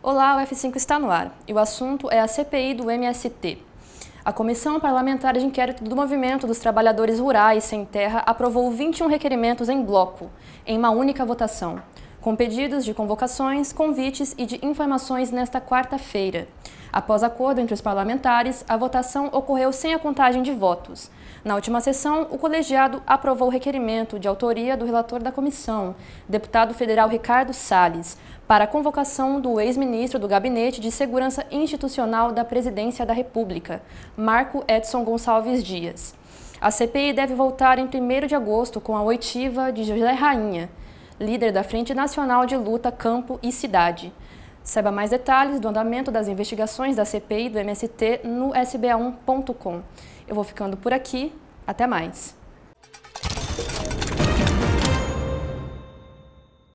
Olá, o F5 está no ar e o assunto é a CPI do MST. A Comissão Parlamentar de Inquérito do Movimento dos Trabalhadores Rurais Sem Terra aprovou 21 requerimentos em bloco, em uma única votação com pedidos de convocações, convites e de informações nesta quarta-feira. Após acordo entre os parlamentares, a votação ocorreu sem a contagem de votos. Na última sessão, o colegiado aprovou o requerimento de autoria do relator da comissão, deputado federal Ricardo Salles, para a convocação do ex-ministro do Gabinete de Segurança Institucional da Presidência da República, Marco Edson Gonçalves Dias. A CPI deve voltar em 1 de agosto com a oitiva de José Rainha, líder da Frente Nacional de Luta Campo e Cidade. Saiba mais detalhes do andamento das investigações da CPI do MST no sba1.com. Eu vou ficando por aqui. Até mais.